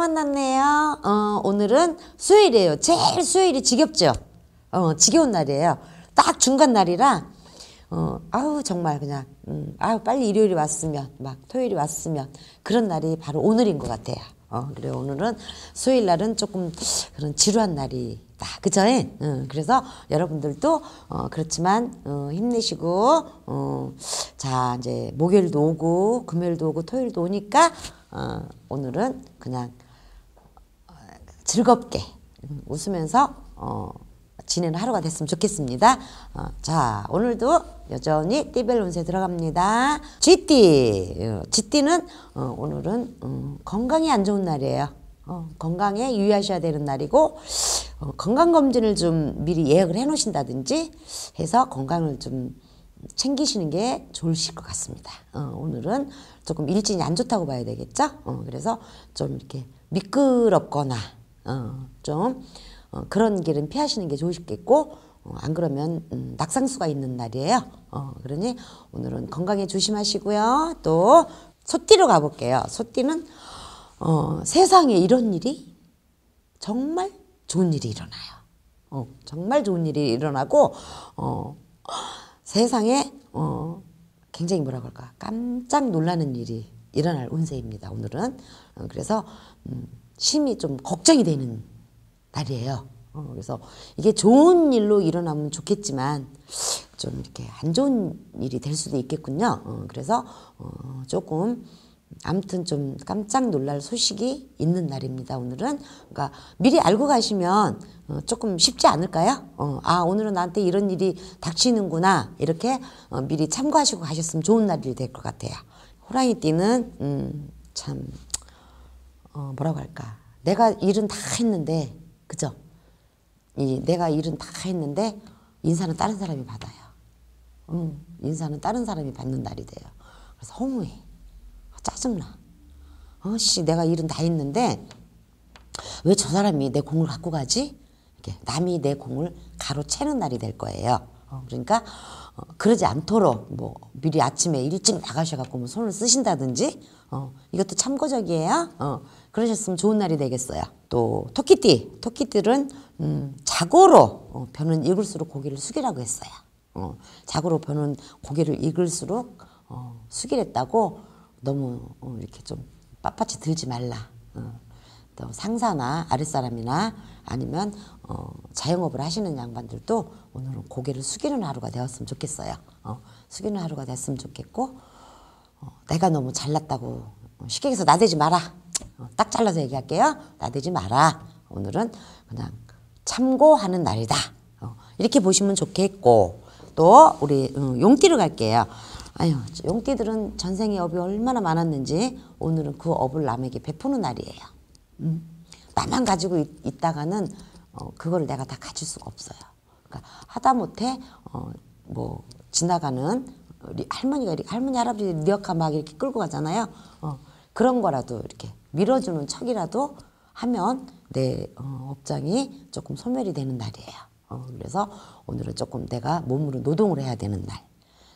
만났네요. 어, 오늘은 수요일이에요. 제일 수요일이 지겹죠? 어, 지겨운 날이에요. 딱 중간 날이라, 어, 아우, 정말 그냥, 음, 아우, 빨리 일요일이 왔으면, 막 토요일이 왔으면, 그런 날이 바로 오늘인 것 같아요. 어, 그래 오늘은 수요일 날은 조금 그런 지루한 날이다. 그죠? 응, 예? 어, 그래서 여러분들도 어, 그렇지만 어, 힘내시고 어, 자 이제 목요일도 오고 금요일도 오고 토요일도 오니까 어, 오늘은 그냥 즐겁게 웃으면서 어, 지내는 하루가 됐으면 좋겠습니다. 어, 자, 오늘도 여전히 띠별 운세 들어갑니다. 쥐띠. 어, 쥐띠는 어, 오늘은 음, 건강이 안 좋은 날이에요. 어, 건강에 유의하셔야 되는 날이고 어, 건강검진을 좀 미리 예약을 해 놓으신다든지 해서 건강을 좀 챙기시는 게 좋으실 것 같습니다. 어, 오늘은 조금 일진이 안 좋다고 봐야 되겠죠? 어, 그래서 좀 이렇게 미끄럽거나 어, 좀 어, 그런 길은 피하시는 게 좋으시겠고 어, 안 그러면 음, 낙상수가 있는 날이에요. 어, 그러니 오늘은 건강에 조심하시고요. 또 소띠로 가볼게요. 소띠는 어, 세상에 이런 일이 정말 좋은 일이 일어나요. 어, 정말 좋은 일이 일어나고 어, 세상에 어, 굉장히 뭐라 그럴까 깜짝 놀라는 일이 일어날 운세입니다. 오늘은 어, 그래서 음, 심이좀 걱정이 되는 날이에요. 어, 그래서 이게 좋은 일로 일어나면 좋겠지만 좀 이렇게 안 좋은 일이 될 수도 있겠군요. 어, 그래서 어, 조금 아무튼 좀 깜짝 놀랄 소식이 있는 날입니다. 오늘은 그러니까 미리 알고 가시면 어, 조금 쉽지 않을까요? 어, 아 오늘은 나한테 이런 일이 닥치는구나 이렇게 어, 미리 참고하시고 가셨으면 좋은 날이 될 것 같아요. 호랑이띠는 음, 참 어, 뭐라고 할까 내가 일은 다 했는데 그죠? 이 내가 일은 다 했는데 인사는 다른 사람이 받아요. 음, 인사는 다른 사람이 받는 날이 돼요. 그래서 허무해. 짜증나. 어씨 내가 일은 다 했는데 왜 저 사람이 내 공을 갖고 가지? 이렇게 남이 내 공을 가로채는 날이 될 거예요. 어, 그러니까 어, 그러지 않도록 뭐 미리 아침에 일찍 나가셔갖고 뭐 손을 쓰신다든지 어, 이것도 참고적이에요. 어, 그러셨으면 좋은 날이 되겠어요. 또 토끼띠, 토끼들은 음, 자고로 어, 벼는 익을수록 고개를 숙이라고 했어요. 어, 자고로 벼는 고개를 익을수록 어, 숙이랬다고 너무 어, 이렇게 좀 빳빳이 들지 말라. 어. 또 상사나 아랫사람이나 아니면 어, 자영업을 하시는 양반들도 오늘은 고개를 숙이는 하루가 되었으면 좋겠어요. 어, 숙이는 하루가 됐으면 좋겠고 어, 내가 너무 잘났다고 시객에서 나대지 마라. 어, 딱 잘라서 얘기할게요. 나대지 마라. 오늘은 그냥 참고하는 날이다. 어, 이렇게 보시면 좋겠고 또 우리 음, 어, 용띠로 갈게요. 아유 용띠들은 전생에 업이 얼마나 많았는지 오늘은 그 업을 남에게 베푸는 날이에요. 음. 나만 가지고 있, 다가는 어, 그걸 내가 다 가질 수가 없어요. 그러니까 하다못해 어, 뭐 지나가는 우리 할머니가 이렇게 할머니 할아버지 리어카 막 이렇게 끌고 가잖아요. 어, 그런 거라도 이렇게 밀어주는 척이라도 하면 내 어, 업장이 조금 소멸이 되는 날이에요. 어, 그래서 오늘은 조금 내가 몸으로 노동을 해야 되는 날.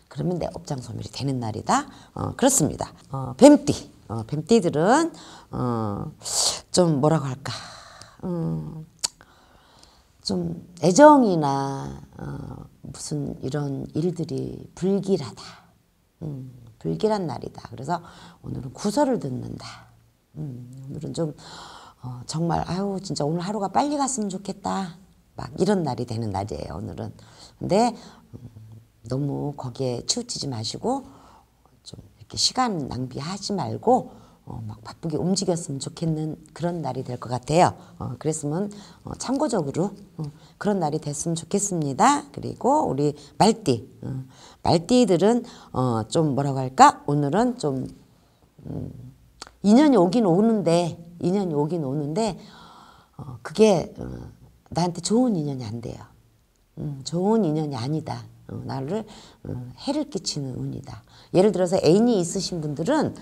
그러면 내 업장 소멸이 되는 날이다. 어, 그렇습니다. 어, 뱀띠. 어, 뱀띠들은 어, 좀 뭐라고 할까 음, 좀 애정이나 어, 무슨 이런 일들이 불길하다 음, 불길한 날이다 그래서 오늘은 구설을 듣는다 음, 오늘은 좀 어, 정말 아유 진짜 오늘 하루가 빨리 갔으면 좋겠다 막 이런 날이 되는 날이에요 오늘은 근데 음, 너무 거기에 치우치지 마시고 좀 이렇게 시간 낭비하지 말고 어, 막 바쁘게 움직였으면 좋겠는 그런 날이 될 것 같아요. 어, 그랬으면 어, 참고적으로 어, 그런 날이 됐으면 좋겠습니다. 그리고 우리 말띠, 어, 말띠들은 어, 좀 뭐라고 할까? 오늘은 좀 음, 인연이 오긴 오는데 인연이 오긴 오는데 그게 나한테 좋은 인연이 안 돼요. 음, 좋은 인연이 아니다. 나를 해를 끼치는 운이다. 예를 들어서 애인이 있으신 분들은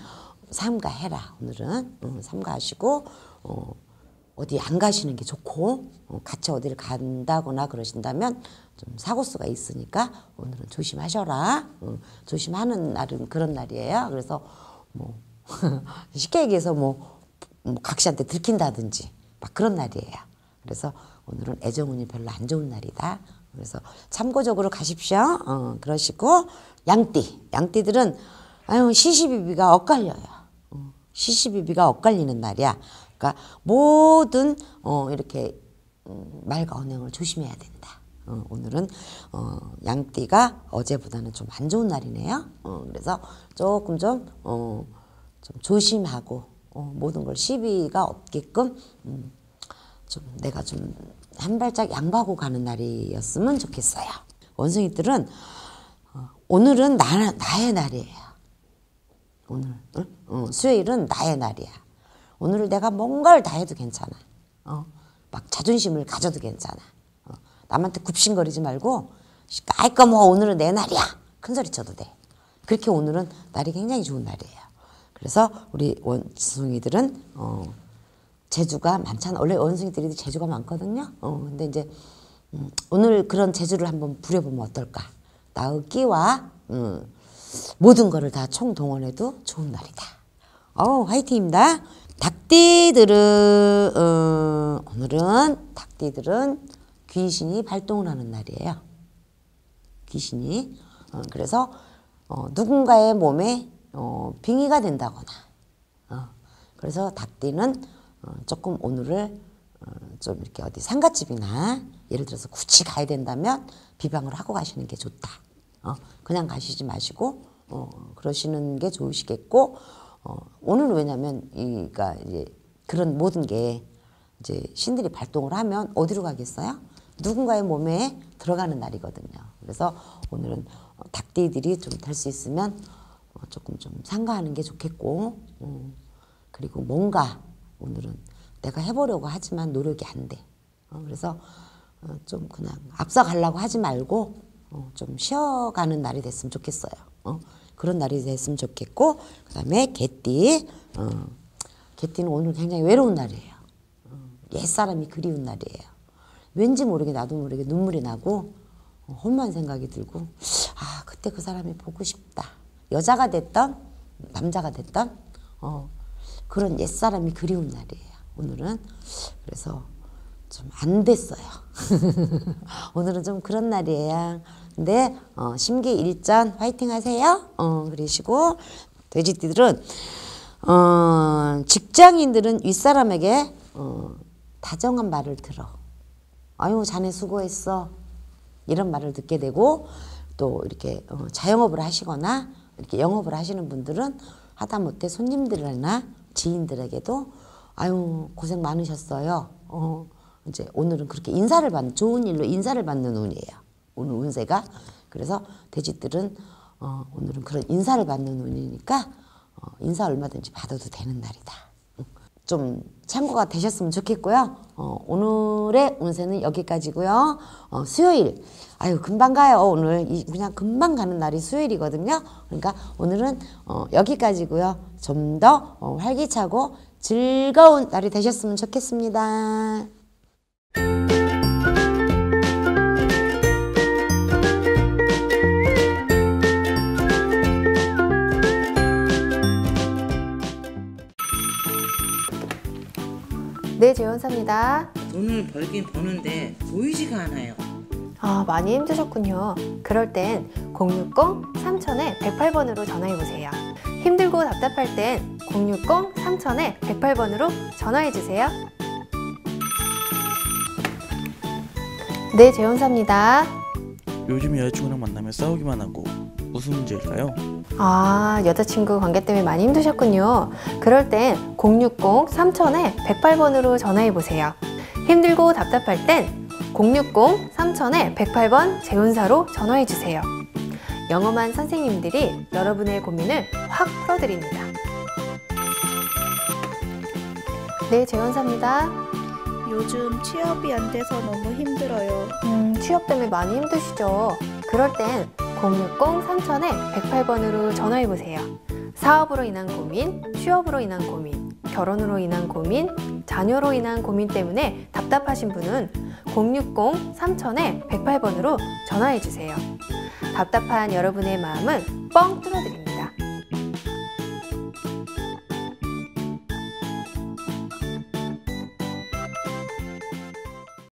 삼가해라 오늘은 응, 음, 삼가하시고 어, 어디 안 가시는 게 좋고 어, 같이 어디를 간다거나 그러신다면 좀 사고수가 있으니까 오늘은 조심하셔라 응, 어, 조심하는 날은 그런 날이에요 그래서 뭐 쉽게 얘기해서 뭐, 뭐 각시한테 들킨다든지 막 그런 날이에요 그래서 오늘은 애정운이 별로 안 좋은 날이다 그래서 참고적으로 가십시오 어, 그러시고 양띠 양띠들은 아유 시시비비가 엇갈려요 시시비비가 엇갈리는 날이야. 그러니까 모든 어, 이렇게 음, 말과 언행을 조심해야 된다. 어, 오늘은 어, 양띠가 어제보다는 좀 안 좋은 날이네요. 어, 그래서 조금 좀, 어, 좀 조심하고 어, 모든 걸 시비가 없게끔 음, 좀 내가 좀 한 발짝 양보하고 가는 날이었으면 좋겠어요. 원숭이들은 어, 오늘은 나, 나의 날이에요. 오늘 응? 응. 어, 수요일은 나의 날이야. 오늘 내가 뭔가를 다 해도 괜찮아. 어. 막 자존심을 가져도 괜찮아. 어. 남한테 굽신거리지 말고 아이까 뭐 오늘은 내 날이야. 큰 소리 쳐도 돼. 그렇게 오늘은 날이 굉장히 좋은 날이에요. 그래서 우리 원숭이들은 어, 재주가 많잖아. 원래 원숭이들이 재주가 많거든요. 어, 근데 이제 음, 오늘 그런 재주를 한번 부려보면 어떨까? 나의 끼와 음, 모든 거를 다 총동원해도 좋은 날이다. 어, 화이팅입니다. 닭띠들은 어, 오늘은 닭띠들은 귀신이 발동을 하는 날이에요. 귀신이 어, 그래서 어, 누군가의 몸에 어, 빙의가 된다거나 어, 그래서 닭띠는 어, 조금 오늘을 어, 좀 이렇게 어디 상가집이나 예를 들어서 굳이 가야 된다면 비방을 하고 가시는 게 좋다. 어, 그냥 가시지 마시고 어, 그러시는 게 좋으시겠고 어, 오늘은 왜냐면 이가 이제 그런 모든 게 이제 신들이 발동을 하면 어디로 가겠어요? 누군가의 몸에 들어가는 날이거든요. 그래서 오늘은 닭띠들이 좀탈수 있으면 어, 조금 좀 상가하는 게 좋겠고 음, 그리고 뭔가 오늘은 내가 해보려고 하지만 노력이 안 돼. 어, 그래서 어, 좀 그냥 앞서가려고 하지 말고 어, 좀 쉬어가는 날이 됐으면 좋겠어요. 어, 그런 날이 됐으면 좋겠고 그 다음에 개띠 어, 개띠는 오늘 굉장히 외로운 날이에요. 어, 옛사람이 그리운 날이에요. 왠지 모르게 나도 모르게 눈물이 나고 어, 험한 생각이 들고 아 그때 그 사람이 보고 싶다. 여자가 됐던 남자가 됐던 어, 그런 옛사람이 그리운 날이에요. 오늘은 그래서 좀안 됐어요. 오늘은 좀 그런 날이에요. 근데 어, 심기 일전 화이팅 하세요. 어, 그러시고 돼지띠들은 어, 직장인들은 윗사람에게 어, 다정한 말을 들어. 아유 자네 수고했어. 이런 말을 듣게 되고 또 이렇게 어, 자영업을 하시거나 이렇게 영업을 하시는 분들은 하다못해 손님들이나 지인들에게도 아유 고생 많으셨어요. 어, 이제 오늘은 그렇게 인사를 받는 좋은 일로 인사를 받는 운이에요. 오늘 운세가 그래서 돼지들은 어, 오늘은 그런 인사를 받는 운이니까 어, 인사 얼마든지 받아도 되는 날이다. 좀 참고가 되셨으면 좋겠고요. 어, 오늘의 운세는 여기까지고요. 어, 수요일. 아유 금방 가요 오늘. 이, 그냥 금방 가는 날이 수요일이거든요. 그러니까 오늘은 어, 여기까지고요. 좀더 어, 활기차고 즐거운 날이 되셨으면 좋겠습니다. 네, 재원사입니다. 돈을 벌긴 버는데 보이지가 않아요. 아, 많이 힘드셨군요. 그럴 땐 060-3000-108번으로 전화해보세요. 힘들고 답답할 땐 060-3000-108번으로 전화해주세요. 네, 재원사입니다. 요즘 여자친구랑 만나면 싸우기만 하고 무슨 문제일까요? 아 여자친구 관계 때문에 많이 힘드셨군요 그럴 땐 060-3000에 108번으로 전화해보세요 힘들고 답답할 땐 060-3000에 108번 재운사로 전화해주세요 영험한 선생님들이 여러분의 고민을 확 풀어드립니다 네 재운사입니다 요즘 취업이 안 돼서 너무 힘들어요. 음, 취업 때문에 많이 힘드시죠? 그럴 땐 060-3000-108번으로 전화해보세요. 사업으로 인한 고민, 취업으로 인한 고민, 결혼으로 인한 고민, 자녀로 인한 고민 때문에 답답하신 분은 060-3000-108번으로 전화해주세요. 답답한 여러분의 마음은 뻥 뚫어드립니다.